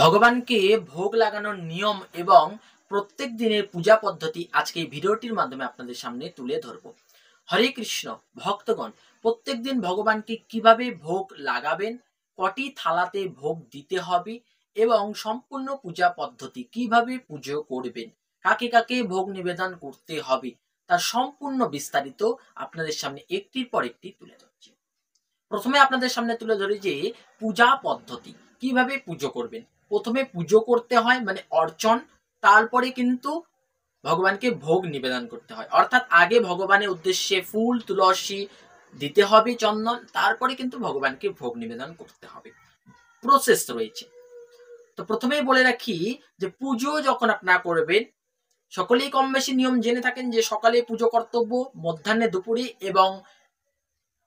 ভগবানকে ভোগ লাগানোর নিয়ম এবং প্রত্যেক দিনের পূজা পদ্ধতি আজকে ভিডিওটির মাধ্যমে আপনাদের সামনে তুলে ধরব হরে কৃষ্ণ ভক্তগণ প্রত্যেক দিন ভগবানকে কিভাবে ভোগ লাগাবেন কটি থালাতে ভোগ দিতে হবে এবং সম্পূর্ণ পূজা পদ্ধতি কিভাবে পুজো করবেন কাকে কাকে ভোগ নিবেদন করতে হবে তার সম্পূর্ণ বিস্তারিত আপনাদের সামনে একটির পর একটি তুলে ধরছি প্রথমে আপনাদের সামনে তুলে ধরি যে পূজা পদ্ধতি কিভাবে পুজো করবেন প্রথমে পুজো করতে হয় মানে অর্চন তারপরে কিন্তু ভগবানকে ভোগ নিবেদন করতে হয় অর্থাৎ আগে ভগবানের উদ্দেশ্যে ফুল তুলসী দিতে হবে চন্দন তারপরে কিন্তু ভগবানকে ভোগ নিবেদন করতে হবে প্রসেস রয়েছে তো প্রথমেই বলে রাখি যে পুজো যখন আপনার করবেন সকলেই কম বেশি নিয়ম জেনে থাকেন যে সকালে পুজো কর্তব্য মধ্যাহ্নে দুপুরে এবং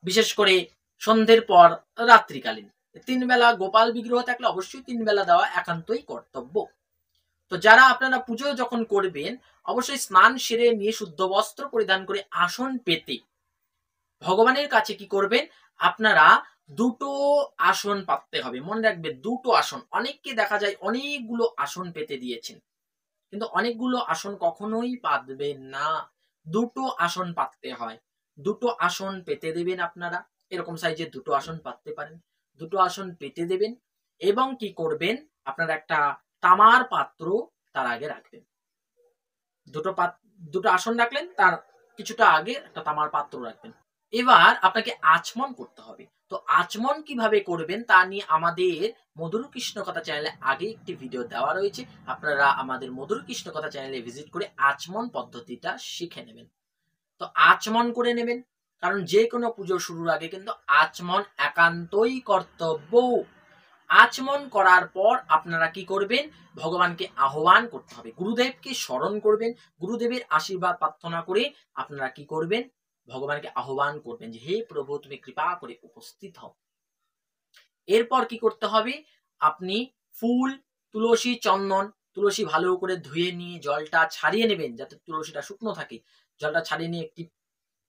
বিশেষ করে সন্ধ্যের পর রাত্রিকালীন তিন বেলা গোপাল বিগ্রহ থাকলে অবশ্যই তিন বেলা দেওয়া একান্তই কর্তব্য তো যারা আপনারা পুজো যখন করবেন অবশ্যই স্নান সেরে নিয়ে শুদ্ধ বস্ত্র পরিধান করে আসন পেতে ভগবানের কাছে কি করবেন আপনারা দুটো আসন পাততে হবে মনে রাখবে দুটো আসন অনেককে দেখা যায় অনেকগুলো আসন পেতে দিয়েছেন কিন্তু অনেকগুলো আসন কখনোই পাতবেন না দুটো আসন পাততে হয় দুটো আসন পেতে দেবেন আপনারা এরকম সাইজের দুটো আসন পাততে পারেন দুটো আসন পেতে দেবেন এবং কি করবেন আপনার একটা তামার পাত্র তার আগে রাখবেন দুটো দুটো আসন রাখলেন তার কিছুটা আগে একটা তামার পাত্র রাখবেন এবার আপনাকে আচমন করতে হবে তো আচমন কিভাবে করবেন তা নিয়ে আমাদের মধুর কৃষ্ণ কথা চ্যানেলে আগে একটি ভিডিও দেওয়া রয়েছে আপনারা আমাদের মধুর কৃষ্ণ কথা চ্যানেলে ভিজিট করে আচমন পদ্ধতিটা শিখে নেবেন তো আচমন করে নেবেন কারণ যে কোনো পুজো শুরুর আগে কিন্তু আচমন একান্তই কর্তব্য আচমন করার পর আপনারা কি করবেন ভগবানকে আহ্বান করতে হবে গুরুদেবকে স্মরণ করবেন গুরুদেবের আশীর্বাদ প্রার্থনা করে আপনারা কি করবেন ভগবানকে আহ্বান করবেন যে হে প্রভু তুমি কৃপা করে উপস্থিত হও এরপর কি করতে হবে আপনি ফুল তুলসী চন্দন তুলসী ভালো করে ধুয়ে নিয়ে জলটা ছাড়িয়ে নেবেন যাতে তুলসীটা শুকনো থাকে জলটা ছাড়িয়ে নিয়ে একটি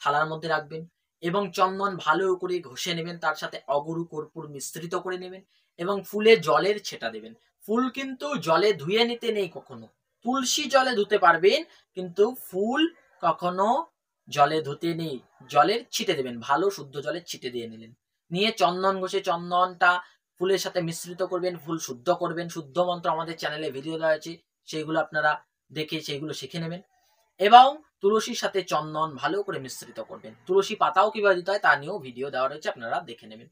থালার মধ্যে রাখবেন এবং চন্দন ভালো করে ঘষে নেবেন তার সাথে অগরু কর্পূর মিশ্রিত করে নেবেন এবং ফুলে জলের ছেটা দেবেন ফুল কিন্তু জলে ধুয়ে নিতে নেই কখনো তুলসী জলে ধুতে পারবেন কিন্তু ফুল কখনো জলে ধুতে নেই জলের ছিটে দেবেন ভালো শুদ্ধ জলের ছিটে দিয়ে নিলেন নিয়ে চন্দন ঘষে চন্দনটা ফুলের সাথে মিশ্রিত করবেন ফুল শুদ্ধ করবেন শুদ্ধ মন্ত্র আমাদের চ্যানেলে ভিডিও দেওয়া আছে সেইগুলো আপনারা দেখে সেইগুলো শিখে নেবেন এবং তুলসীর সাথে চন্দন ভালো করে মিশ্রিত করবেন তুলসী পাতাও কিভাবে দিতে হয় তা নিয়েও ভিডিও দেওয়া রয়েছে আপনারা দেখে নেবেন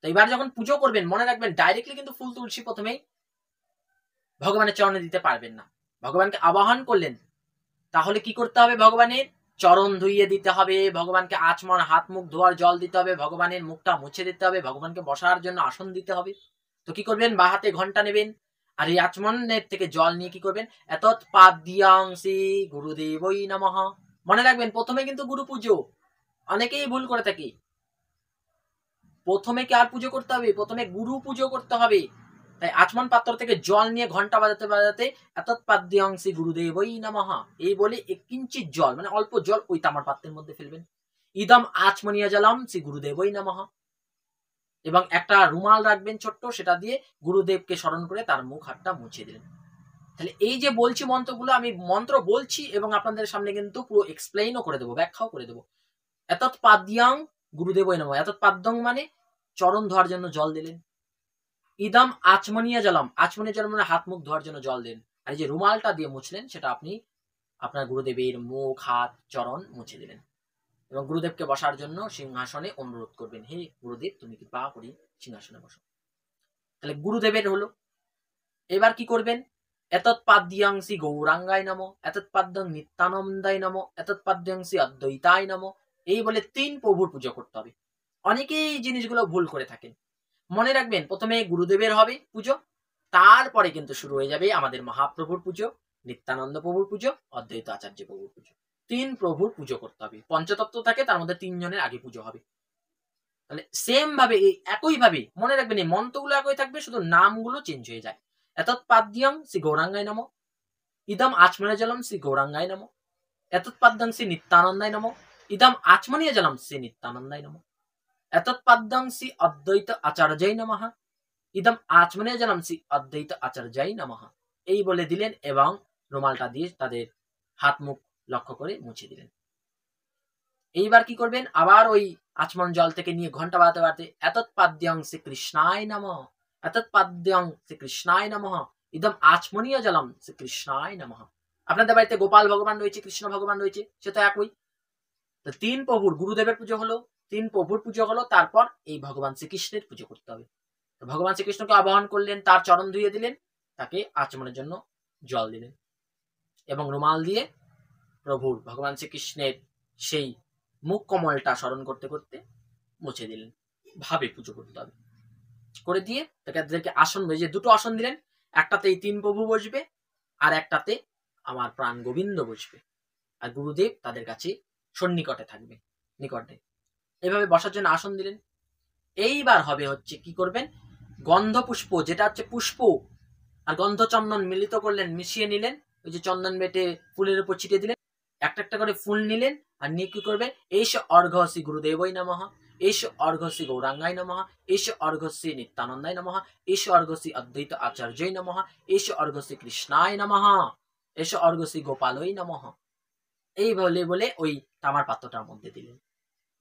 তো এবার যখন পুজো করবেন মনে রাখবেন ডাইরেক্টলি কিন্তু ফুল তুলসী প্রথমেই ভগবানের চরণে দিতে পারবেন না ভগবানকে আবাহন করলেন তাহলে কি করতে হবে ভগবানের চরণ ধুইয়ে দিতে হবে ভগবানকে আচমন হাত মুখ ধোয়ার জল দিতে হবে ভগবানের মুখটা মুছে দিতে হবে ভগবানকে বসার জন্য আসন দিতে হবে তো কি করবেন বাহাতে ঘন্টা নেবেন আর এই আচমনের থেকে জল নিয়ে কি করবেন এত পাদ্যাংশী গুরুদেবই নমঃ মনে রাখবেন প্রথমে কিন্তু গুরু পুজো অনেকেই ভুল করে থাকি প্রথমে কি আর পুজো করতে হবে প্রথমে গুরু পুজো করতে হবে তাই আচমন পাত্র থেকে জল নিয়ে ঘন্টা বাজাতে বাজাতে এতৎ পাদ্যাংশী গুরুদেবই নামহা এই বলে কিঞ্চিত জল মানে অল্প জল ওই তামার পাত্রের মধ্যে ফেলবেন ইদম আচমনিয়া জলম শ্রী গুরুদেবই নামহা এবং একটা রুমাল রাখবেন ছোট্ট সেটা দিয়ে গুরুদেবকে স্মরণ করে তার মুখ হাতটা মুছে দিলেন তাহলে এই যে বলছি মন্ত্রগুলো আমি মন্ত্র বলছি এবং আপনাদের সামনে কিন্তু পুরো এক্সপ্লেইনও করে দেবো ব্যাখ্যাও করে দেবো এত পাদ্যাং গুরুদেব নম এত পাদ্যং মানে চরণ ধোয়ার জন্য জল দিলেন ইদাম আচমনিয়া জলাম আচমনিয়া জলাম মানে হাত মুখ ধোয়ার জন্য জল দিলেন আর এই যে রুমালটা দিয়ে মুছলেন সেটা আপনি আপনার গুরুদেবের মুখ হাত চরণ মুছে দিলেন এবং গুরুদেবকে বসার জন্য সিংহাসনে অনুরোধ করবেন হে গুরুদেব তুমি কি পা করি সিংহাসনে বসো তাহলে গুরুদেবের হলো এবার কি করবেন এতৎপাদ্যাংশী গৌরাঙ্গায় নম এতৎপাদ্যং নিত্যানন্দায় নম এতৎপাদ্যাংশি অদ্বৈতায় নম এই বলে তিন প্রভুর পুজো করতে হবে অনেকেই জিনিসগুলো ভুল করে থাকেন মনে রাখবেন প্রথমে গুরুদেবের হবে পুজো তারপরে কিন্তু শুরু হয়ে যাবে আমাদের মহাপ্রভুর পুজো নিত্যানন্দ প্রভুর পুজো অদ্বৈত আচার্য প্রভুর পুজো তিন প্রভুর পুজো করতে হবে পঞ্চতত্ত্ব থাকে তার মধ্যে তিনজনের আগে পুজো হবে তাহলে সেম ভাবে একই ভাবে মনে রাখবেন এই মন্ত্রগুলো একই থাকবে শুধু নামগুলো চেঞ্জ হয়ে যায় এতৎ পাদ্যম শ্রী গৌরাঙ্গায় নম ইদম আচমনে জলম শ্রী গৌরাঙ্গায় নম এতৎ পাদ্যম শ্রী নিত্যানন্দায় নম ইদম আচমনীয় জলম শ্রী নিত্যানন্দায় নম এতৎ পাদ্যম শ্রী অদ্বৈত আচার্যই নমঃ ইদম আচমনীয় জলম শ্রী অদ্বৈত আচার্যাই নমঃ এই বলে দিলেন এবং রুমালটা দিয়ে তাদের হাত মুখ লক্ষ্য করে মুছে দিলেন এইবার কি করবেন আবার ওই আচমন জল থেকে নিয়ে ঘন্টা বাড়াতে বাড়াতে এতৎ পাদ্যং শ্রী কৃষ্ণায় নম এতৎ পাদ্যং শ্রী কৃষ্ণায় নম একদম আচমনীয় জলম শ্রী কৃষ্ণায় নম আপনাদের বাড়িতে গোপাল ভগবান রয়েছে কৃষ্ণ ভগবান রয়েছে সে তো একই তো তিন প্রভুর গুরুদেবের পুজো হলো তিন প্রভুর পুজো হলো তারপর এই ভগবান শ্রীকৃষ্ণের পুজো করতে হবে তো ভগবান শ্রীকৃষ্ণকে আবাহন করলেন তার চরণ ধুয়ে দিলেন তাকে আচমনের জন্য জল দিলেন এবং রুমাল দিয়ে প্রভুর ভগবান শ্রীকৃষ্ণের সেই মুখ কমলটা স্মরণ করতে করতে মুছে দিলেন ভাবে পুজো করতে হবে করে দিয়ে তাকে আসন যে দুটো আসন দিলেন একটাতে এই তিন প্রভু বসবে আর একটাতে আমার প্রাণ গোবিন্দ বসবে আর গুরুদেব তাদের কাছে সন্নিকটে থাকবে নিকটে এভাবে বসার জন্য আসন দিলেন এইবার হবে হচ্ছে কি করবেন গন্ধ পুষ্প যেটা হচ্ছে পুষ্প আর গন্ধ চন্দন মিলিত করলেন মিশিয়ে নিলেন ওই যে চন্দন বেটে ফুলের উপর ছিটিয়ে দিলেন একটা একটা করে ফুল নিলেন আর নিয়ে কি করবে এইস অর্ঘ্যসি গুরুদেবই নমঃ এস অর্ঘ্যসি গৌরাঙ্গাই নম এস অর্ঘ্যসি নিত্যানন্দাই নম এস অর্ঘ্যসি অদ্বৈত আচার্যই নম এস অর্ঘ্যসি কৃষ্ণায় নম এস অর্ঘ্যসি গোপালই নম এই বলে বলে ওই তামার পাত্রটার মধ্যে দিলেন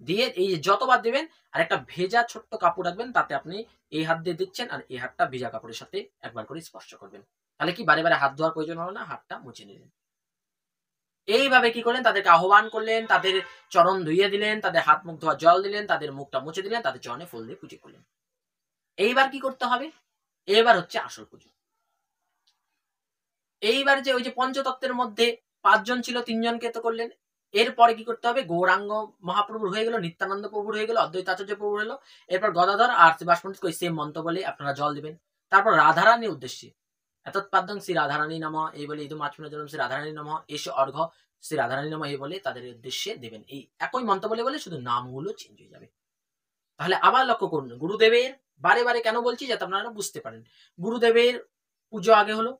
দিয়ে এই যতবার দেবেন আর একটা ভেজা ছোট্ট কাপড় রাখবেন তাতে আপনি এই হাত দিয়ে দিচ্ছেন আর এই হাতটা ভেজা কাপড়ের সাথে একবার করে স্পর্শ করবেন তাহলে কি বারে বারে হাত ধোয়ার প্রয়োজন হলো না হাতটা মুছে নিলেন এইভাবে কি করলেন তাদেরকে আহ্বান করলেন তাদের চরণ ধুইয়ে দিলেন তাদের হাত মুখ ধোয়া জল দিলেন তাদের মুখটা মুছে দিলেন তাদের চরণে ফুল দিয়ে পুজো করলেন এইবার কি করতে হবে এইবার হচ্ছে আসল পুজো এইবার যে ওই যে পঞ্চতত্ত্বের মধ্যে পাঁচজন ছিল তিনজনকে তো করলেন এরপরে কি করতে হবে গৌরাঙ্গ মহাপ্রভুর হয়ে গেল নিত্যানন্দ প্রভুর হয়ে গেল অদ্বৈত আচার্য প্রভুর হলো এরপর গদাধর আর শ্রীবাস পণ্ডিত সেম মন্ত্র বলে আপনারা জল দিবেন তারপর রাধারানীর উদ্দেশ্যে এতৎপাদ্যং শ্রী রাধারানী নাম এই বলে ইদু মাছ মাছমিনাজনম শ্রী রাধারানী নাম এস অর্ঘ শ্রী রাধারানী নাম এই বলে তাদের উদ্দেশ্যে দেবেন এই একই মন্ত্র বলে বলে শুধু নামগুলো চেঞ্জ হয়ে যাবে তাহলে আবার লক্ষ্য করুন গুরুদেবের বারে বারে কেন বলছি যাতে আপনারা বুঝতে পারেন গুরুদেবের পুজো আগে হলো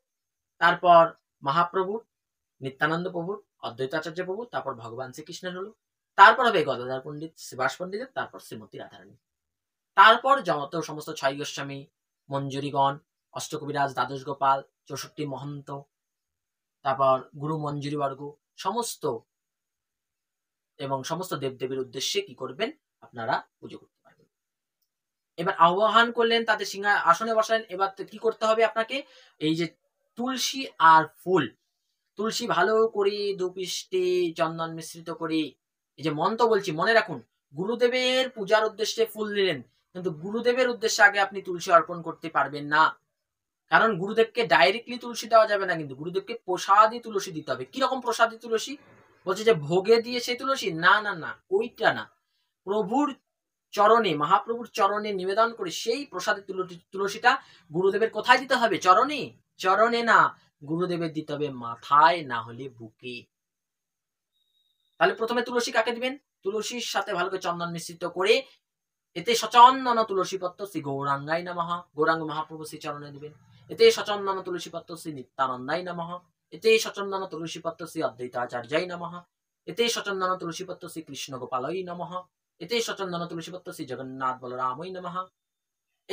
তারপর মহাপ্রভুর নিত্যানন্দ প্রভুর অদ্বৈত আচার্য প্রভু তারপর ভগবান শ্রীকৃষ্ণের হলো তারপর হবে গদাধার পণ্ডিত শ্রীবাস পণ্ডিতের তারপর শ্রীমতী রাধারানী তারপর যত সমস্ত ছয় গোস্বামী মঞ্জুরিগণ অষ্টকবিরাজ দ্বাদশ গোপাল চৌষট্টি মহন্ত তারপর গুরু মঞ্জুরি বর্গ সমস্ত এবং সমস্ত দেবদেবীর উদ্দেশ্যে কি করবেন আপনারা পুজো করতে পারবেন এবার আহ্বান করলেন তাদের সিংহা আসনে বসালেন এবার কি করতে হবে আপনাকে এই যে তুলসী আর ফুল তুলসী ভালো করি দুপিষ্টি চন্দন মিশ্রিত করি এই যে মন্ত বলছি মনে রাখুন গুরুদেবের পূজার উদ্দেশ্যে ফুল দিলেন কিন্তু গুরুদেবের উদ্দেশ্যে আগে আপনি তুলসী অর্পণ করতে পারবেন না কারণ গুরুদেবকে ডাইরেক্টলি তুলসী দেওয়া যাবে না কিন্তু গুরুদেবকে প্রসাদই তুলসী দিতে হবে কিরকম প্রসাদই তুলসী বলছে যে ভোগে দিয়ে সেই তুলসী না না না ওইটা না প্রভুর চরণে মহাপ্রভুর চরণে নিবেদন করে সেই প্রসাদে তুলসীটা গুরুদেবের কোথায় দিতে হবে চরণে চরণে না গুরুদেবের দিতে হবে মাথায় না হলে বুকে তাহলে প্রথমে তুলসী কাকে দিবেন তুলসীর সাথে ভালো করে চন্দন মিশ্রিত করে এতে সচন্দন তুলসী পত্র শ্রী গৌরাঙ্গাই না মহা গৌরাঙ্গ মহাপ্রভু শ্রী চরণে দিবেন এতে সচম নাম তুলসী শ্রী নিত্যানন্দাই নমঃ এতে সচম নাম তুলসী পত্রসী অদ্বৈতাচার্যাই নমঃ এতে সচম নাম তুলসী শ্রী কৃষ্ণ গোপালই নমঃ এতে সচম নাম তুলসী শ্রী জগন্নাথ বলরামই নমঃ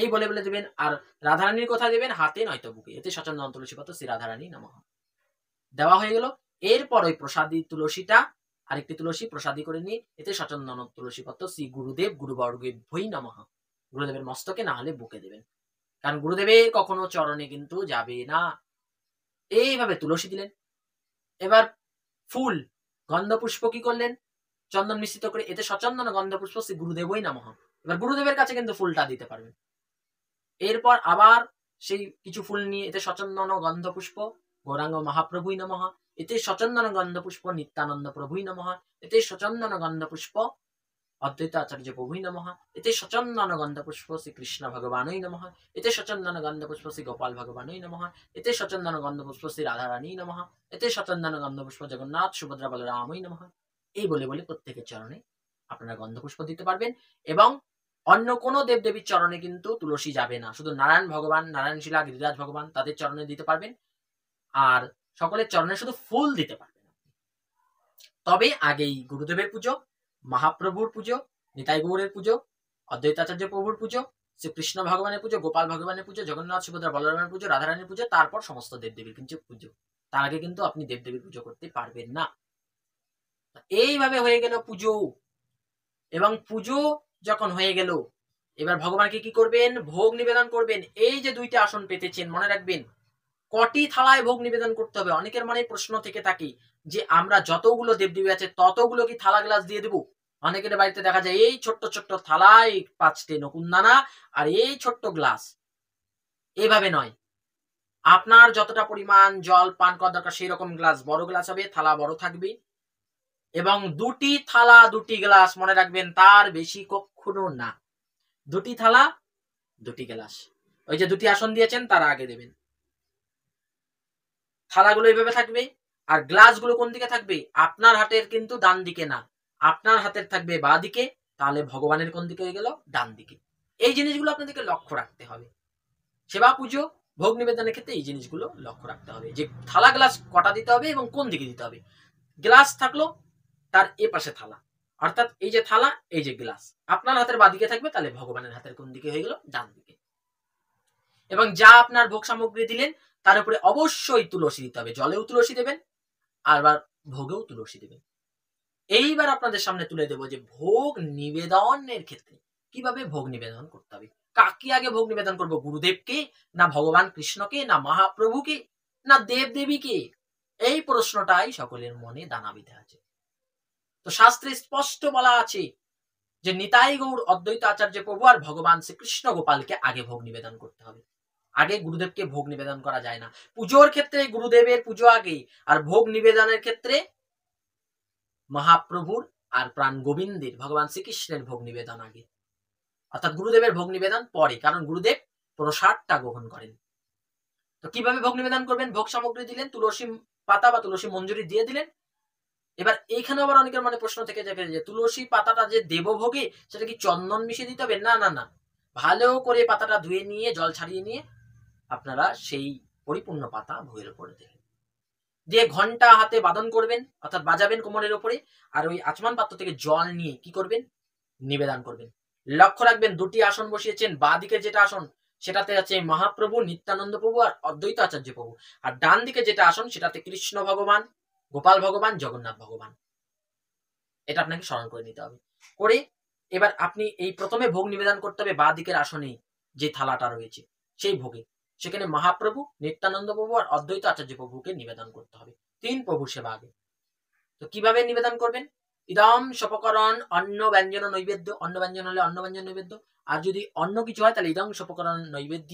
এই বলে বলে দেবেন আর রাধারানীর কথা দেবেন হাতে নয়তো বুকে এতে সচম নাম তুলসী শ্রী রাধারানী নমঃ দেওয়া হয়ে গেল এরপর ওই প্রসাদী তুলসীটা আরেকটি তুলসী প্রসাদী করে নিয়ে এতে সচন্দন তুলসী পত্র শ্রী গুরুদেব গুরুবর্গে ভই নমঃ গুরুদেবের মস্তকে না হলে বুকে দেবেন কারণ গুরুদেবের কখনো চরণে কিন্তু যাবে না এইভাবে তুলসী দিলেন এবার ফুল গন্ধপুষ্প কি করলেন চন্দন মিশ্রিত করে এতে সচন্দন গন্ধপুষ্প শ্রী গুরুদেবই নাম এবার গুরুদেবের কাছে কিন্তু ফুলটা দিতে পারবেন এরপর আবার সেই কিছু ফুল নিয়ে এতে সচন্দন গন্ধপুষ্প গৌরাঙ্গ মহাপ্রভুই নমহা এতে সচন্দন গন্ধপুষ্প নিত্যানন্দ প্রভুই নমহা এতে সচন্দন গন্ধপুষ্প অদ্বৈত আচার্য প্রভুই নমঃ এতে সচন্দন গন্ধ পুষ্প শ্রী কৃষ্ণ ভগবানই নমঃ এতে সচন্দন গন্ধ পুষ্প শ্রী গোপাল ভগবানই নমঃ এতে সচন্দন গন্ধ পুষ্প শ্রী রাধারানী নমঃ এতে সচন্দন গন্ধ পুষ্প জগন্নাথ সুভদ্রা বলরামই নমঃ এই বলে বলে প্রত্যেকের চরণে আপনারা গন্ধ পুষ্প দিতে পারবেন এবং অন্য কোনো দেবদেবীর চরণে কিন্তু তুলসী যাবে না শুধু নারায়ণ ভগবান নারায়ণ শিলা গিরিরাজ ভগবান তাদের চরণে দিতে পারবেন আর সকলের চরণে শুধু ফুল দিতে পারবেন তবে আগেই গুরুদেবের পুজো মহাপ্রভুর পুজো নিতাই গৌরের পুজো অদ্বৈতাচার্য প্রভুর পুজো শ্রীকৃষ্ণ ভগবানের পুজো গোপাল ভগবানের পুজো জগন্নাথ সুভদ্রা বলরামের পুজো রাধারানীর পুজো তারপর সমস্ত দেবদেবীর কিন্তু পুজো তার আগে কিন্তু আপনি দেবদেবীর পুজো করতে পারবেন না এইভাবে হয়ে গেল পুজো এবং পুজো যখন হয়ে গেল এবার ভগবানকে কি করবেন ভোগ নিবেদন করবেন এই যে দুইটা আসন পেতেছেন মনে রাখবেন কটি থালায় ভোগ নিবেদন করতে হবে অনেকের মনে প্রশ্ন থেকে থাকি যে আমরা যতগুলো দেবদেবী আছে ততগুলো কি থালা গ্লাস দিয়ে দেবো অনেকের বাড়িতে দেখা যায় এই ছোট্ট ছোট্ট থালায় পাঁচটি নকুন্দানা আর এই ছোট্ট গ্লাস এভাবে নয় আপনার যতটা পরিমাণ জল পান করা দরকার সেই রকম গ্লাস বড় গ্লাস হবে থালা বড় থাকবে এবং দুটি থালা দুটি গ্লাস মনে রাখবেন তার বেশি কখনো না দুটি থালা দুটি গ্লাস ওই যে দুটি আসন দিয়েছেন তারা আগে দেবেন থালাগুলো এইভাবে থাকবে আর গ্লাসগুলো কোন দিকে থাকবে আপনার হাতের কিন্তু ডান দিকে না আপনার হাতের থাকবে বা দিকে তাহলে ভগবানের কোন দিকে হয়ে গেল ডান দিকে এই জিনিসগুলো আপনাদেরকে লক্ষ্য রাখতে হবে সেবা পুজো ভোগ নিবেদনের ক্ষেত্রে এই জিনিসগুলো লক্ষ্য রাখতে হবে যে থালা গ্লাস কটা দিতে হবে এবং কোন দিকে দিতে হবে গ্লাস থাকলো তার এ পাশে থালা অর্থাৎ এই যে থালা এই যে গ্লাস আপনার হাতের বাদিকে থাকবে তাহলে ভগবানের হাতের কোন দিকে হয়ে গেল ডান দিকে এবং যা আপনার ভোগ সামগ্রী দিলেন তার উপরে অবশ্যই তুলসী দিতে হবে জলেও তুলসী দেবেন আবার ভোগেও তুলসী দেবেন এইবার আপনাদের সামনে তুলে দেব যে ভোগ নিবেদনের ক্ষেত্রে কিভাবে ভোগ নিবেদন করতে হবে কাকে আগে ভোগ নিবেদন করব গুরুদেবকে না ভগবান কৃষ্ণকে না মহাপ্রভুকে না দেব দেবীকে এই প্রশ্নটাই সকলের মনে দানা বিধে আছে তো শাস্ত্রে স্পষ্ট বলা আছে যে নিতাই গৌর অদ্বৈত আচার্য প্রভু আর ভগবান শ্রীকৃষ্ণ গোপালকে আগে ভোগ নিবেদন করতে হবে আগে গুরুদেবকে ভোগ নিবেদন করা যায় না পুজোর ক্ষেত্রে গুরুদেবের পুজো আগে আর ভোগ নিবেদনের ক্ষেত্রে মহাপ্রভুর আর প্রাণ গোবিন্দের ভগবান শ্রীকৃষ্ণের ভোগ নিবেদন আগে অর্থাৎ গুরুদেবের ভোগ নিবেদন পরে কারণ গুরুদেব প্রসাদটা গ্রহণ করেন তো কিভাবে ভোগ নিবেদন করবেন ভোগ সামগ্রী দিলেন তুলসী পাতা বা তুলসী মঞ্জুরি দিয়ে দিলেন এবার এইখানে আবার অনেকের মনে প্রশ্ন থেকে যাবে যে তুলসী পাতাটা যে দেবভোগে সেটা কি চন্দন মিশিয়ে দিতে হবে না না না ভালো করে পাতাটা ধুয়ে নিয়ে জল ছাড়িয়ে নিয়ে আপনারা সেই পরিপূর্ণ পাতা ভুঁয়ের উপরে দেবেন দিয়ে ঘন্টা হাতে বাদন করবেন অর্থাৎ বাজাবেন কোমরের উপরে আর ওই আচমান পাত্র থেকে জল নিয়ে কি করবেন নিবেদন করবেন লক্ষ্য রাখবেন দুটি আসন বসিয়েছেন বা দিকে যেটা আসন সেটাতে আছে মহাপ্রভু নিত্যানন্দ প্রভু আর অদ্বৈত আচার্য প্রভু আর ডান দিকে যেটা আসন সেটাতে কৃষ্ণ ভগবান গোপাল ভগবান জগন্নাথ ভগবান এটা আপনাকে স্মরণ করে নিতে হবে করে এবার আপনি এই প্রথমে ভোগ নিবেদন করতে হবে বা দিকের আসনে যে থালাটা রয়েছে সেই ভোগে সেখানে মহাপ্রভু নিত্যানন্দ প্রভু আর অদ্বৈত আচার্য প্রভুকে নিবেদন করতে হবে তিন প্রভু সেবা আগে তো কিভাবে নিবেদন করবেন ইদম সপকরণ অন্ন ব্যঞ্জন নৈবেদ্য অন্ন ব্যঞ্জন হলে অন্ন ব্যঞ্জন নৈবেদ্য আর যদি অন্য কিছু হয় তাহলে ইদং সপকরণ নৈবেদ্য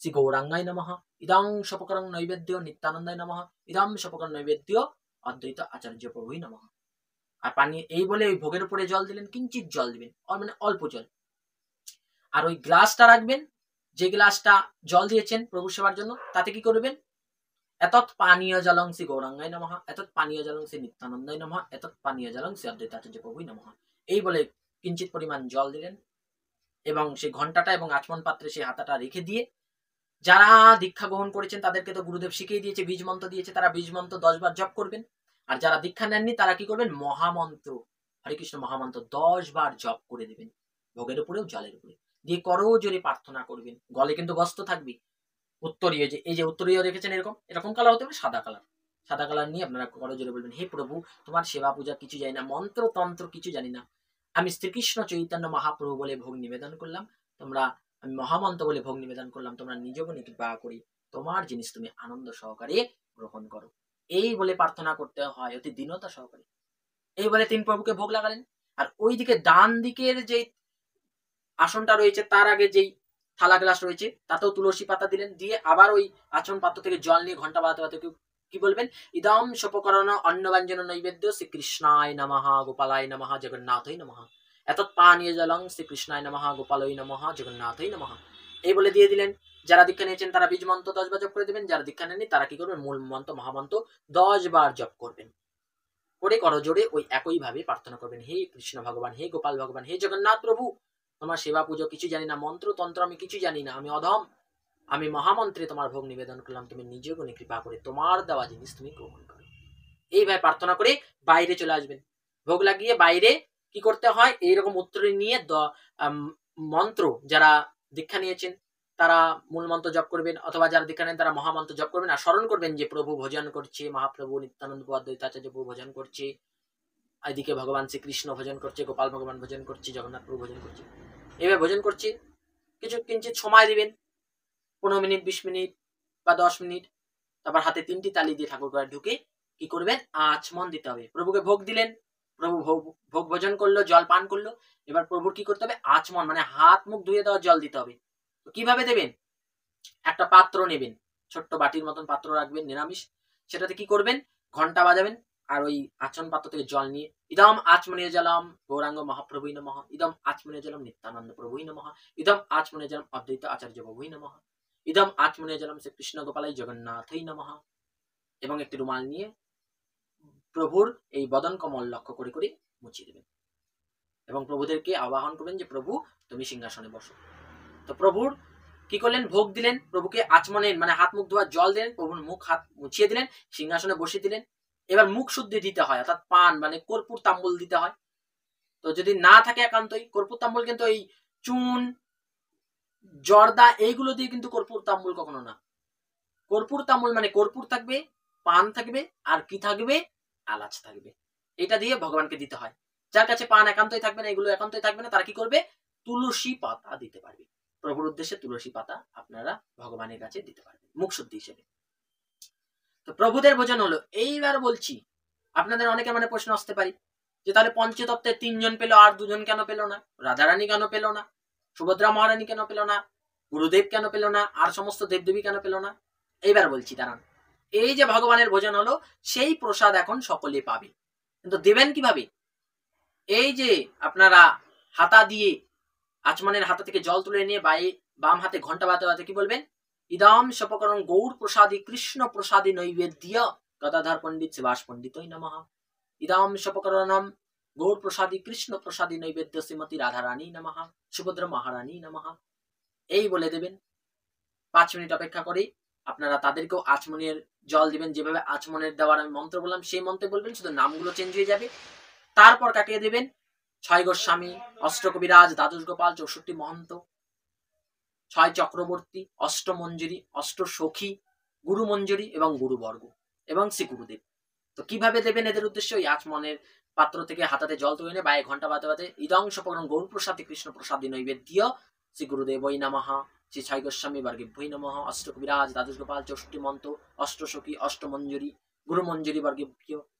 শ্রী গৌরাঙ্গায় নমঃ ইদং সপকরণ নৈবেদ্য নিত্যানন্দায় নমঃ ইদম সপকরণ নৈবেদ্য অদ্বৈত আচার্য প্রভুই নমঃ আর পানি এই বলে ওই ভোগের উপরে জল দিলেন কিঞ্চিত জল দিবেন মানে অল্প জল আর ওই গ্লাসটা রাখবেন যে গ্লাসটা জল দিয়েছেন প্রভু সেবার জন্য তাতে কি করবেন এতৎ পানীয় জলংসি গৌরাঙ্গাই নমহা এতৎ পানীয় জলংসি নিত্যানন্দায় নমঃ এতৎ পানীয় জলংসি অদ্বৈতাচার্য প্রভুই নমঃ এই বলে কিঞ্চিত পরিমাণ জল দিলেন এবং সেই ঘন্টাটা এবং আচমন পাত্রে সেই হাতাটা রেখে দিয়ে যারা দীক্ষা গ্রহণ করেছেন তাদেরকে তো গুরুদেব শিখিয়ে দিয়েছে বীজ মন্ত্র দিয়েছে তারা বীজ মন্ত্র দশ বার জপ করবেন আর যারা দীক্ষা নেননি তারা কি করবেন মহামন্ত্র হরে কৃষ্ণ মহামন্ত্র দশ বার জপ করে দেবেন ভোগের উপরেও জলের উপরে দিয়ে করো জোরে প্রার্থনা করবেন গলে কিন্তু গস্ত থাকবে উত্তরীয় ইয়ে যে এই যে উত্তরীয় রেখেছেন এরকম এরকম কালার হতে পারে সাদা কালার সাদা কালার নিয়ে আপনারা করো জোরে বলবেন হে প্রভু তোমার সেবা পূজা কিছু জানি না মন্ত্র তন্ত্র কিছু জানি না আমি শ্রীকৃষ্ণ চৈতন্য মহাপ্রভু বলে ভোগ নিবেদন করলাম তোমরা আমি মহামন্ত বলে ভোগ নিবেদন করলাম তোমরা নিজ গুণে কৃপা করি তোমার জিনিস তুমি আনন্দ সহকারে গ্রহণ করো এই বলে প্রার্থনা করতে হয় অতি দীনতা সহকারে এই বলে তিন প্রভুকে ভোগ লাগালেন আর ওই দিকে ডান দিকের যে আসনটা রয়েছে তার আগে যেই থালা গ্লাস রয়েছে তাতেও তুলসী পাতা দিলেন দিয়ে আবার ওই আচরণ পাত্র থেকে জল নিয়ে ঘন্টা বাজাতে বাজাতে কি বলবেন ইদম সপকরণ অন্নবাঞ্জন নৈবেদ্য শ্রীকৃষ্ণায় নমহা গোপালায় নমহা জগন্নাথই নমহা এত পানীয় জলং শ্রীকৃষ্ণায় নমহা গোপালই নমহা জগন্নাথই নমহা এই বলে দিয়ে দিলেন যারা দীক্ষা নিয়েছেন তারা বীজ মন্ত্র দশ বার জপ করে দেবেন যারা দীক্ষা নেননি তারা কি করবেন মূল মন্ত্র মহামন্ত্র দশ বার জপ করবেন করে করজোড়ে ওই একইভাবে প্রার্থনা করবেন হে কৃষ্ণ ভগবান হে গোপাল ভগবান হে জগন্নাথ প্রভু তোমার সেবা পুজো কিছু জানি না মন্ত্র তন্ত্র আমি কিছু জানি না আমি অধম আমি মহামন্ত্রে তোমার ভোগ নিবেদন করলাম তুমি নিজে গুণে কৃপা করে তোমার দেওয়া জিনিস তুমি গ্রহণ করো এইভাবে প্রার্থনা করে বাইরে চলে আসবেন ভোগ লাগিয়ে বাইরে কি করতে হয় এইরকম উত্তর নিয়ে মন্ত্র যারা দীক্ষা নিয়েছেন তারা মূল মন্ত্র জপ করবেন অথবা যারা দীক্ষা নেন তারা মহামন্ত্র জপ করবেন আর স্মরণ করবেন যে প্রভু ভোজন করছে মহাপ্রভু নিত্যানন্দ আচার্য প্রভু ভোজন করছে এদিকে ভগবান শ্রীকৃষ্ণ ভোজন করছে গোপাল ভগবান ভোজন করছে জগন্নাথ প্রভু ভোজন করছে এভাবে ভোজন করছি কিছু কিঞ্চিত সময় দিবেন পনেরো মিনিট বিশ মিনিট বা দশ মিনিট তারপর হাতে তিনটি তালি দিয়ে ঠাকুর ঘরে ঢুকে কি করবেন আচমন দিতে হবে প্রভুকে ভোগ দিলেন প্রভু ভোগ ভোগ ভোজন করলো জল পান করলো এবার প্রভুর কি করতে হবে আচমন মানে হাত মুখ ধুয়ে দেওয়ার জল দিতে হবে তো কিভাবে দেবেন একটা পাত্র নেবেন ছোট্ট বাটির মতন পাত্র রাখবেন নিরামিষ সেটাতে কি করবেন ঘন্টা বাজাবেন আর ওই আচন পাত্র থেকে জল নিয়ে ইদম আচমনে জলম গৌরাঙ্গ মহাপ্রভুই নমঃ ইদম আচমনে জলম নিত্যানন্দ প্রভুই নমঃ ইদম আচমনে জলম অদ্বৈত আচার্য প্রভুই নমঃ ইদম আচমনে জলম শ্রী কৃষ্ণ গোপালাই জগন্নাথই নমঃ এবং একটি রুমাল নিয়ে প্রভুর এই বদন কমল লক্ষ্য করে করে মুছিয়ে দেবেন এবং প্রভুদেরকে আবাহন করবেন যে প্রভু তুমি সিংহাসনে বসো তো প্রভুর কি করলেন ভোগ দিলেন প্রভুকে আচমনে মানে হাত মুখ ধোয়া জল দিলেন প্রভুর মুখ হাত মুছিয়ে দিলেন সিংহাসনে বসিয়ে দিলেন এবার মুখ শুদ্ধি দিতে হয় অর্থাৎ পান মানে কর্পূর তাম্বুল দিতে হয় তো যদি না থাকে একান্তই কর্পূর তাম্বুল কিন্তু এই চুন জর্দা এইগুলো দিয়ে কিন্তু কর্পূর তাম্বুল কখনো না কর্পূর তাম্বুল মানে কর্পূর থাকবে পান থাকবে আর কি থাকবে আলাচ থাকবে এটা দিয়ে ভগবানকে দিতে হয় যার কাছে পান একান্তই থাকবে না এগুলো একান্তই থাকবে না তারা কি করবে তুলসী পাতা দিতে পারবে প্রভুর উদ্দেশ্যে তুলসী পাতা আপনারা ভগবানের কাছে দিতে পারবেন মুখ শুদ্ধি হিসেবে তো প্রভুদের ভোজন হলো এইবার বলছি আপনাদের অনেকে মানে প্রশ্ন আসতে পারি যে তাহলে পঞ্চতত্ত্বে তিনজন পেলো আর দুজন কেন পেলো না রাধারানী কেন পেলো না সুভদ্রা মহারানী কেন পেলো না গুরুদেব কেন পেলো না আর সমস্ত দেবদেবী কেন পেলো না এইবার বলছি দাঁড়ান এই যে ভগবানের ভোজন হলো সেই প্রসাদ এখন সকলে পাবে কিন্তু দেবেন কিভাবে এই যে আপনারা হাতা দিয়ে আচমানের হাতা থেকে জল তুলে নিয়ে বাই বাম হাতে ঘন্টা বাতে বাতে কি বলবেন ইদাম সপকরণ গৌর প্রসাদী কৃষ্ণ প্রসাদী নৈবেদ্য গদাধর পণ্ডিত শিবাস পণ্ডিত ইদাম সপকরণম গৌর প্রসাদী কৃষ্ণ প্রসাদী নৈবেদ্য শ্রীমতী রাধারানী নমঃ সুভদ্র মহারানী নমঃ এই বলে দেবেন পাঁচ মিনিট অপেক্ষা করে আপনারা তাদেরকেও আচমনের জল দিবেন যেভাবে আচমনের দেওয়ার আমি মন্ত্র বললাম সেই মন্ত্রে বলবেন শুধু নামগুলো চেঞ্জ হয়ে যাবে তারপর কাকে দেবেন ছয় গোস্বামী অষ্টকবিরাজ দ্বাদশ গোপাল চৌষট্টি মহন্ত ছয় চক্রবর্তী অষ্টমঞ্জুরি অষ্ট সখী গুরুমঞ্জুরি এবং গুরুবর্গ এবং শ্রী গুরুদেব তো কিভাবে দেবেন এদের উদ্দেশ্যে ওই আচমনের পাত্র থেকে হাতাতে জল তৈরি বা এক ঘন্টা বাদে বাদে ইদংশ পরম গৌর প্রসাদ কৃষ্ণ প্রসাদী নৈবেদ্য শ্রী গুরুদেব ওই নামাহা শ্রী ছয় গোস্বামী বর্গে ভৈ নমহ অষ্ট কবিরাজ দ্বাদশ গোপাল চষ্টি মন্ত অষ্ট সখী অষ্ট মঞ্জুরি বর্গে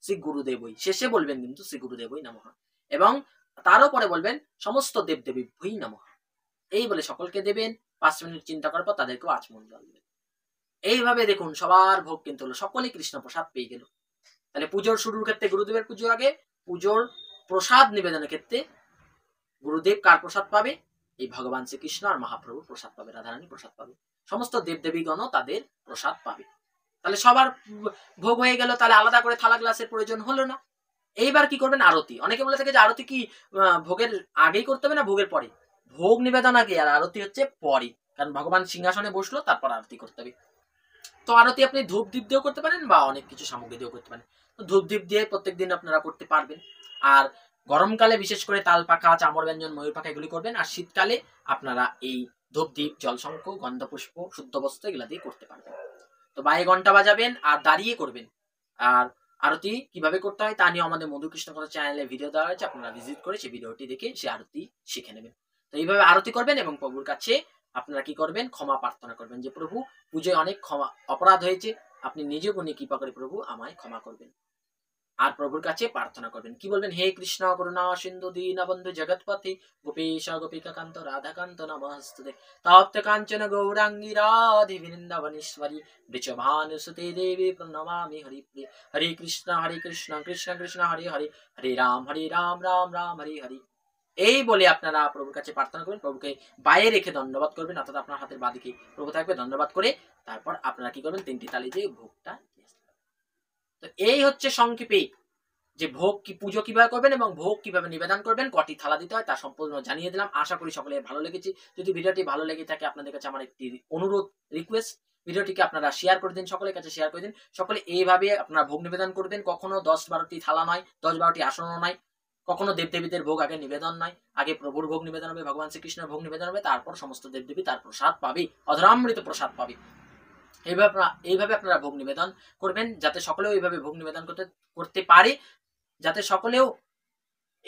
শ্রী গুরুদেবই শেষে বলবেন কিন্তু শ্রী গুরুদেবই নমঃ এবং তারও পরে বলবেন সমস্ত দেবদেবী ভৈ নমঃ এই বলে সকলকে দেবেন পাঁচ মিনিট চিন্তা করার পর তাদেরকেও আচমন জল দেবে এইভাবে দেখুন সবার ভোগ কিন্তু হলো সকলেই কৃষ্ণ প্রসাদ পেয়ে গেল তাহলে পুজোর শুরুর ক্ষেত্রে গুরুদেবের পুজোর আগে পুজোর প্রসাদ নিবেদনের ক্ষেত্রে গুরুদেব কার প্রসাদ পাবে এই ভগবান শ্রীকৃষ্ণ আর মহাপ্রভুর প্রসাদ পাবে রাধারানী প্রসাদ পাবে সমস্ত দেবদেবীগণ তাদের প্রসাদ পাবে তাহলে সবার ভোগ হয়ে গেল তাহলে আলাদা করে থালা গ্লাসের প্রয়োজন হলো না এইবার কি করবেন আরতি অনেকে বলে থাকে যে আরতি কি ভোগের আগেই করতে হবে না ভোগের পরে ভোগ নিবেদন আগে আর আরতি হচ্ছে পরে কারণ ভগবান সিংহাসনে বসলো তারপর আরতি করতে হবে তো আরতি আপনি ধূপ দ্বীপ দিয়েও করতে পারেন বা অনেক কিছু সামগ্রী দিয়েও করতে পারেন ধূপ দ্বীপ দিয়ে প্রত্যেক দিন আপনারা করতে পারবেন আর গরমকালে বিশেষ করে তাল পাখা চামড় ব্যঞ্জন ময়ূর পাখা এগুলি করবেন আর শীতকালে আপনারা এই ধূপ দ্বীপ জলশঙ্খ গন্ধপুষ্প শুদ্ধ বস্ত্র এগুলা দিয়ে করতে পারবেন তো বাইরে ঘন্টা বাজাবেন আর দাঁড়িয়ে করবেন আর আরতি কিভাবে করতে হয় তা নিয়ে আমাদের মধুকৃষ্ণ কথা চ্যানেলে ভিডিও দেওয়া হয়েছে আপনারা ভিজিট করে সেই ভিডিওটি দেখে সে আরতি শিখে নেবেন এইভাবে আরতি করবেন এবং প্রভুর কাছে আপনারা কি করবেন ক্ষমা প্রার্থনা করবেন যে প্রভু পুজোয় অনেক ক্ষমা অপরাধ হয়েছে আপনি নিজে গুণে কৃপা করে প্রভু আমায় ক্ষমা করবেন আর প্রভুর কাছে প্রার্থনা করবেন কি বলবেন হে কৃষ্ণ করুণা সিন্ধু দীনবন্ধু জগৎপথি গোপীশ কান্ত রাধাকান্ত নমস্তুতে তপ্ত কাঞ্চন গৌরাঙ্গী রাধি বৃন্দাবনেশ্বরী বৃচভানুসুতে দেবী প্রণমামি হরি প্রিয় হরে কৃষ্ণ হরে কৃষ্ণ কৃষ্ণ কৃষ্ণ হরে হরে হরে রাম হরে রাম রাম রাম হরে হরে এই বলে আপনারা প্রভুর কাছে প্রার্থনা করবেন প্রভুকে বাইরে রেখে ধন্যবাদ করবেন অর্থাৎ আপনার হাতের বাদিকে প্রভু থাকবে ধন্যবাদ করে তারপর আপনারা কি করবেন তিনটি তালি দিয়ে ভোগটা তো এই হচ্ছে সংক্ষেপে যে ভোগ কি পুজো কিভাবে করবেন এবং ভোগ কিভাবে নিবেদন করবেন কটি থালা দিতে হয় তা সম্পূর্ণ জানিয়ে দিলাম আশা করি সকলে ভালো লেগেছে যদি ভিডিওটি ভালো লেগে থাকে আপনাদের কাছে আমার একটি অনুরোধ রিকোয়েস্ট ভিডিওটিকে আপনারা শেয়ার করে দিন সকলের কাছে শেয়ার করে দিন সকলে এইভাবে আপনারা ভোগ নিবেদন করবেন কখনো দশ বারোটি থালা নয় দশ বারোটি আসনও নয় কখনো দেবদেবীদের ভোগ আগে নিবেদন নয় আগে প্রভুর ভোগ নিবেদন হবে ভগবান শ্রীকৃষ্ণের ভোগ নিবেদন হবে তারপর সমস্ত দেবদেবী তার প্রসাদ পাবে অধরামৃত প্রসাদ পাবে এইভাবে এইভাবে আপনারা ভোগ নিবেদন করবেন যাতে সকলেও এইভাবে ভোগ নিবেদন করতে করতে পারে যাতে সকলেও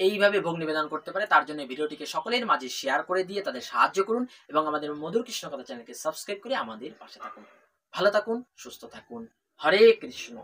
এইভাবে ভোগ নিবেদন করতে পারে তার জন্য ভিডিওটিকে সকলের মাঝে শেয়ার করে দিয়ে তাদের সাহায্য করুন এবং আমাদের মধুর কৃষ্ণ কথা চ্যানেলকে সাবস্ক্রাইব করে আমাদের পাশে থাকুন ভালো থাকুন সুস্থ থাকুন হরে কৃষ্ণ